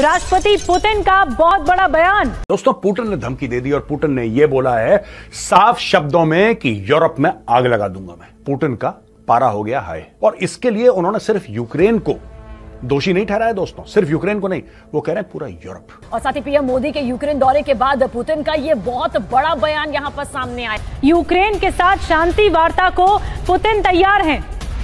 राष्ट्रपति पुतिन का बहुत बड़ा बयान दोस्तों पुटिन ने धमकी दे दी और पुटिन ने यह बोला है साफ शब्दों में कि यूरोप में आग लगा दूंगा मैं पुटिन का पारा हो गया हाय और इसके लिए उन्होंने सिर्फ यूक्रेन को दोषी नहीं ठहराया दोस्तों सिर्फ यूक्रेन को नहीं वो कह रहे हैं पूरा यूरोप और साथ ही पीएम मोदी के यूक्रेन दौरे के बाद पुतिन का ये बहुत बड़ा बयान यहाँ पर सामने आया यूक्रेन के साथ शांति वार्ता को पुतिन तैयार हैं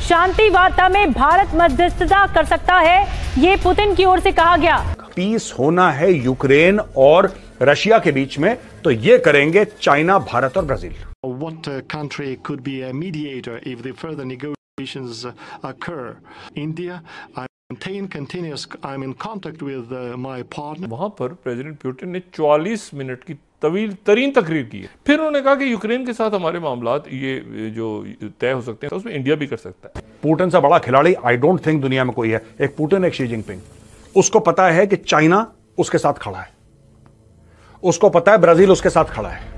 शांति वार्ता में भारत मध्यस्थता कर सकता है ये पुतिन की ओर से कहा गया पीस होना है यूक्रेन और रशिया के बीच में तो ये करेंगे चाइना भारत और ब्राजील uh, uh, uh, वहां पर प्रेसिडेंट पुतिन ने 44 मिनट की तवील तरीन तकरीर की है फिर उन्होंने कहा कि यूक्रेन के साथ हमारे मामला ये जो तय हो सकते हैं तो उसमें इंडिया भी कर सकता है पुतिन से बड़ा खिलाड़ी आई डोंट थिंक दुनिया में कोई है एक पुतिन एक शी जिनपिंग उसको पता है कि चाइना उसके साथ खड़ा है उसको पता है ब्राजील उसके साथ खड़ा है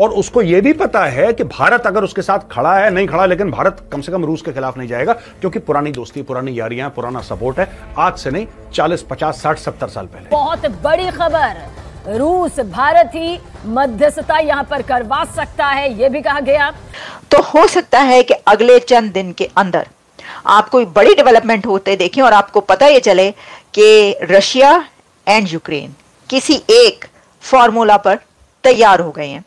और उसको यह भी पता है कि भारत अगर उसके साथ खड़ा है नहीं खड़ा लेकिन भारत कम से कम रूस के खिलाफ नहीं जाएगा क्योंकि पुरानी दोस्ती पुरानी यारियां पुराना सपोर्ट है आज से नहीं चालीस पचास साठ सत्तर साल पहले बहुत बड़ी खबर रूस भारत ही मध्यस्थता यहां पर करवा सकता है यह भी कहा गया तो हो सकता है कि अगले चंद दिन के अंदर आप कोई बड़ी डेवलपमेंट होते देखें और आपको पता ये चले कि रशिया एंड यूक्रेन किसी एक फॉर्मूला पर तैयार हो गए हैं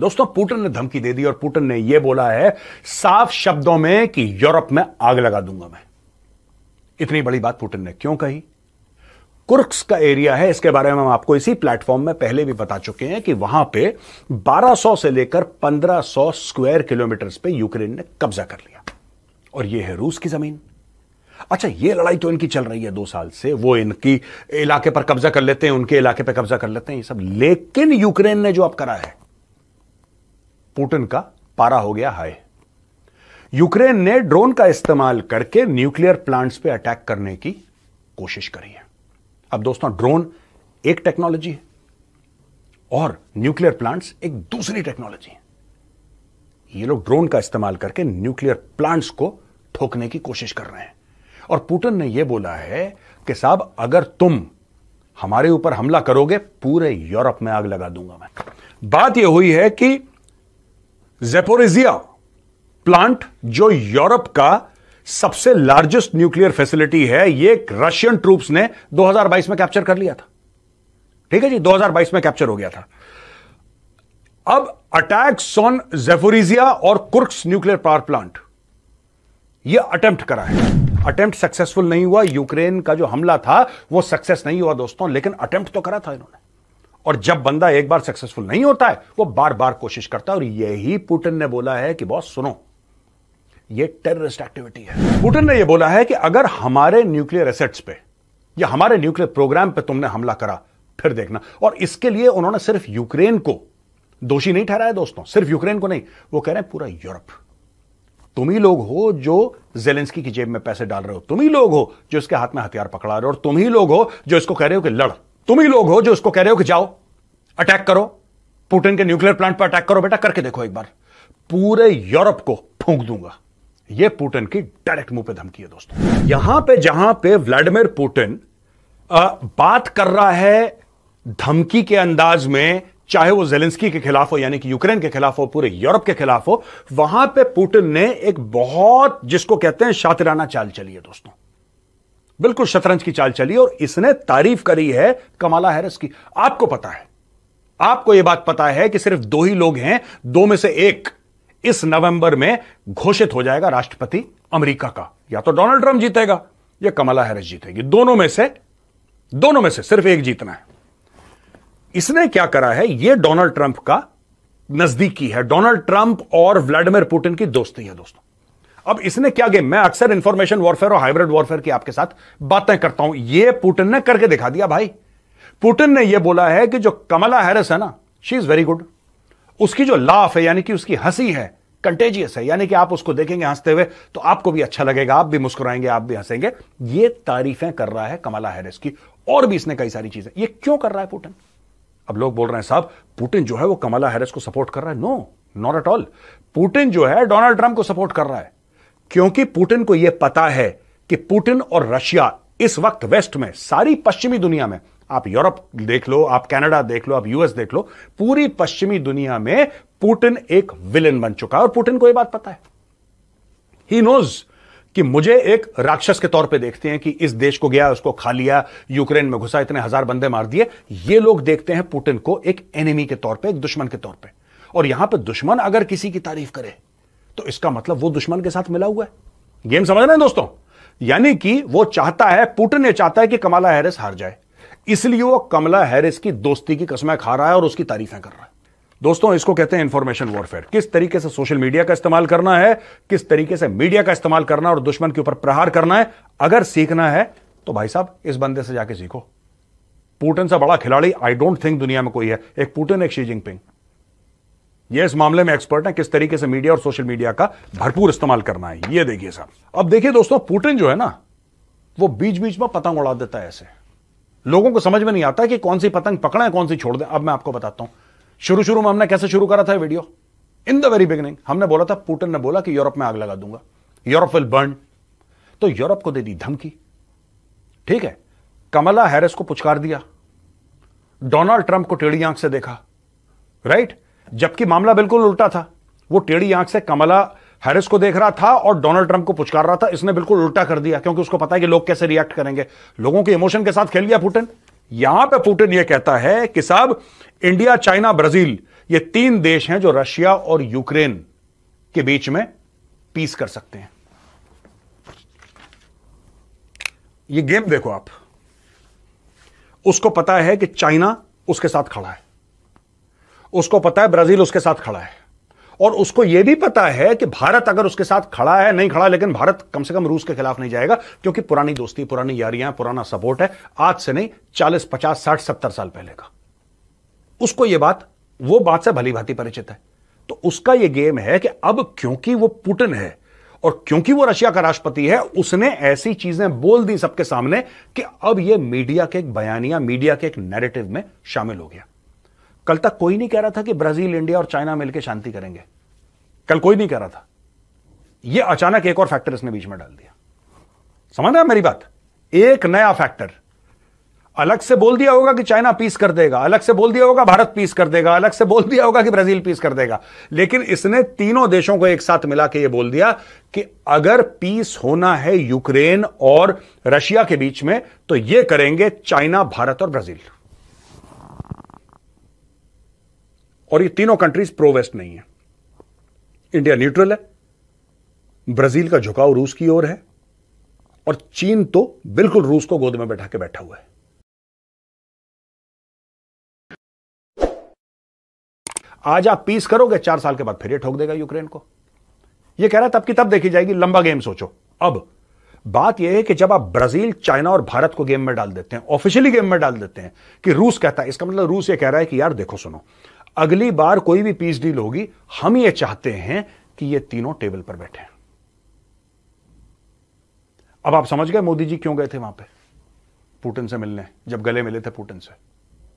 दोस्तों पुटिन ने धमकी दे दी और पुटिन ने यह बोला है साफ शब्दों में कि यूरोप में आग लगा दूंगा मैं इतनी बड़ी बात पुटिन ने क्यों कही कुर्क्स का एरिया है इसके बारे में हम आपको इसी प्लेटफॉर्म में पहले भी बता चुके हैं कि वहां पे 1200 से लेकर 1500 स्क्वायर किलोमीटर पे यूक्रेन ने कब्जा कर लिया और ये है रूस की जमीन अच्छा ये लड़ाई तो इनकी चल रही है दो साल से वो इनकी इलाके पर कब्जा कर लेते हैं उनके इलाके पर कब्जा कर लेते हैं ये सब लेकिन यूक्रेन ने जो अब करा है पुटिन का पारा हो गया हाय यूक्रेन ने ड्रोन का इस्तेमाल करके न्यूक्लियर प्लांट्स पे अटैक करने की कोशिश करी है अब दोस्तों ड्रोन एक टेक्नोलॉजी है और न्यूक्लियर प्लांट्स एक दूसरी टेक्नोलॉजी है ये लोग ड्रोन का इस्तेमाल करके न्यूक्लियर प्लांट्स को ठोकने की कोशिश कर रहे हैं और पुटिन ने यह बोला है कि साहब अगर तुम हमारे ऊपर हमला करोगे पूरे यूरोप में आग लगा दूंगा मैं बात यह हुई है कि जेपोरेजिया प्लांट जो यूरोप का सबसे लार्जेस्ट न्यूक्लियर फैसिलिटी है यह रशियन ट्रूप्स ने 2022 में कैप्चर कर लिया था ठीक है जी 2022 में कैप्चर हो गया था अब अटैक्स ऑन जेफोरिजिया और कुर्क्स न्यूक्लियर पावर प्लांट यह अटेम्प्ट करा है अटेम्प्ट सक्सेसफुल नहीं हुआ यूक्रेन का जो हमला था वो सक्सेस नहीं हुआ दोस्तों लेकिन अटेम्प्ट तो करा था इन्होंने और जब बंदा एक बार सक्सेसफुल नहीं होता है वो बार बार कोशिश करता है और यही पुटिन ने बोला है कि बॉस सुनो ये टेररिस्ट एक्टिविटी है पुटिन ने यह बोला है कि अगर हमारे न्यूक्लियर एसेट्स पे या हमारे न्यूक्लियर प्रोग्राम पे तुमने हमला करा फिर देखना और इसके लिए उन्होंने सिर्फ यूक्रेन को दोषी नहीं ठहराया दोस्तों सिर्फ यूक्रेन को नहीं वो कह रहे हैं पूरा यूरोप तुम ही लोग हो जो जेलेंस्की की जेब में पैसे डाल रहे हो तुम ही लोग हो जो इसके हाथ में हथियार पकड़ा रहे हो और तुम ही लोग हो जो इसको कह रहे हो कि लड़ तुम ही लोग हो जो इसको कह रहे हो कि जाओ अटैक करो पुटिन के न्यूक्लियर प्लांट पर अटैक करो बेटा करके देखो एक बार पूरे यूरोप को फूंक दूंगा यह पुटिन की डायरेक्ट मुंह पे धमकी है दोस्तों यहां पे जहां पे व्लादिमीर पुटिन बात कर रहा है धमकी के अंदाज में चाहे वो जेलेंस्की के खिलाफ हो यानी कि यूक्रेन के खिलाफ हो पूरे यूरोप के खिलाफ हो वहां पे पुतिन ने एक बहुत जिसको कहते हैं शातिराना चाल चली है दोस्तों बिल्कुल शतरंज की चाल चली और इसने तारीफ करी है कमाला हैरिस की आपको पता है आपको यह बात पता है कि सिर्फ दो ही लोग हैं दो में से एक इस नवंबर में घोषित हो जाएगा राष्ट्रपति अमेरिका का या तो डोनाल्ड ट्रंप जीतेगा या कमला हैरिस जीतेगी दोनों में से दोनों में से सिर्फ एक जीतना है इसने क्या करा है यह डोनाल्ड ट्रंप का नजदीकी है डोनाल्ड ट्रंप और व्लादिमीर पुटिन की दोस्ती है दोस्तों अब इसने क्या किया मैं अक्सर इंफॉर्मेशन वॉरफेयर और हाइब्रिड वॉरफेयर की आपके साथ बातें करता हूं यह पुटिन ने करके दिखा दिया भाई पुटिन ने यह बोला है कि जो कमला हैरिस है ना शी इज वेरी गुड उसकी जो लाफ है यानी कि उसकी हंसी है कंटेजियस है यानी कि आप उसको देखेंगे हंसते हुए तो आपको भी अच्छा लगेगा आप भी मुस्कुराएंगे आप भी हंसेंगे ये तारीफें कर रहा है कमला हैरिस की और भी इसने कई सारी चीजें ये क्यों कर रहा है पुटिन अब लोग बोल रहे हैं साहब पुटिन जो है वो कमला हैरिस को सपोर्ट कर रहा है no not at all Putin जो है डोनाल्ड ट्रंप को सपोर्ट कर रहा है क्योंकि पुटिन को यह पता है कि पुटिन और रशिया इस वक्त वेस्ट में सारी पश्चिमी दुनिया में आप यूरोप देख लो आप कनाडा देख लो आप यूएस देख लो पूरी पश्चिमी दुनिया में पुटिन एक विलन बन चुका है और पुटिन को यह बात पता है ही नोज कि मुझे एक राक्षस के तौर पे देखते हैं कि इस देश को गया उसको खा लिया यूक्रेन में घुसा इतने हजार बंदे मार दिए ये लोग देखते हैं पुटिन को एक एनिमी के तौर पे एक दुश्मन के तौर पे और यहां पे दुश्मन अगर किसी की तारीफ करे तो इसका मतलब वो दुश्मन के साथ मिला हुआ है गेम समझ रहे हैं दोस्तों यानी कि वो चाहता है पुटिन ये चाहता है कि कमला हैरिस हार जाए इसलिए वो कमला हैरिस की दोस्ती की कसमें खा रहा है और उसकी तारीफें कर रहा है दोस्तों इसको कहते हैं इंफॉर्मेशन वॉरफेयर किस तरीके से सोशल मीडिया का इस्तेमाल करना है किस तरीके से मीडिया का इस्तेमाल करना और दुश्मन के ऊपर प्रहार करना है अगर सीखना है तो भाई साहब इस बंदे से जाके सीखो पुटिन से बड़ा खिलाड़ी आई डोंट थिंक दुनिया में कोई है एक पुटिन एक शी जिनपिंग ये इस मामले में एक्सपर्ट है किस तरीके से मीडिया और सोशल मीडिया का भरपूर इस्तेमाल करना है ये देखिए साहब अब देखिए दोस्तों पुटिन जो है ना वो बीच बीच में पतंग उड़ा देता है ऐसे लोगों को समझ में नहीं आता कि कौन सी पतंग पकड़ा है कौन सी छोड़ दे अब मैं आपको बताता हूं शुरू शुरू में हमने कैसे शुरू करा था video in the very beginning हमने बोला था पुटिन ने बोला कि यूरोप में आग लगा दूंगा यूरोप विल बर्न तो यूरोप को दे दी धमकी ठीक है कमला हैरिस को पुचकार दिया डोनाल्ड ट्रंप को टेढ़ी आंख से देखा राइट जबकि मामला बिल्कुल उल्टा था वो टेढ़ी आंख से कमला हैरिस को देख रहा था और डोनाल्ड ट्रंप को पुचकार रहा था इसने बिल्कुल उल्टा कर दिया क्योंकि उसको पता है कि लोग कैसे रिएक्ट करेंगे लोगों के इमोशन के साथ खेल गया पुटिन यहां पे पुटिन यह कहता है कि साहब इंडिया चाइना ब्राजील ये तीन देश हैं जो रशिया और यूक्रेन के बीच में पीस कर सकते हैं ये गेम देखो आप उसको पता है कि चाइना उसके साथ खड़ा है उसको पता है ब्राजील उसके साथ खड़ा है और उसको यह भी पता है कि भारत अगर उसके साथ खड़ा है नहीं खड़ा लेकिन भारत कम से कम रूस के खिलाफ नहीं जाएगा क्योंकि पुरानी दोस्ती पुरानी यारियां पुराना सपोर्ट है आज से नहीं चालीस पचास साठ सत्तर साल पहले का उसको यह बात वो बात से भली भांति परिचित है तो उसका यह गेम है कि अब क्योंकि वो पुटिन है और क्योंकि वो रशिया का राष्ट्रपति है उसने ऐसी चीजें बोल दी सबके सामने कि अब यह मीडिया के एक बयानिया मीडिया के एक नैरेटिव में शामिल हो गया कल तक कोई नहीं कह रहा था कि ब्राजील इंडिया और चाइना मिलकर शांति करेंगे कल कोई नहीं कह रहा था यह अचानक एक और फैक्टर इसने बीच में डाल दिया समझ रहे मेरी बात एक नया फैक्टर अलग से बोल दिया होगा कि चाइना पीस कर देगा अलग से बोल दिया होगा भारत पीस कर देगा अलग से बोल दिया होगा कि ब्राजील पीस कर देगा लेकिन इसने तीनों देशों को एक साथ मिला के ये बोल दिया कि अगर पीस होना है यूक्रेन और रशिया के बीच में तो ये करेंगे चाइना भारत और ब्राजील और ये तीनों कंट्रीज प्रो वेस्ट नहीं है इंडिया न्यूट्रल है ब्राजील का झुकाव रूस की ओर है और चीन तो बिल्कुल रूस को गोद में बैठा के बैठा हुआ है आज आप पीस करोगे चार साल के बाद फिर ये ठोक देगा यूक्रेन को ये कह रहा है तब की तब देखी जाएगी लंबा गेम सोचो अब बात यह है कि जब आप ब्राजील चाइना और भारत को गेम में डाल देते हैं ऑफिशियली गेम में डाल देते हैं कि रूस कहता है इसका मतलब रूस ये कह रहा है कि यार देखो सुनो अगली बार कोई भी पीस डील होगी हम ये चाहते हैं कि ये तीनों टेबल पर बैठे अब आप समझ गए मोदी जी क्यों गए थे वहां पे पुटिन से मिलने जब गले मिले थे पुटिन से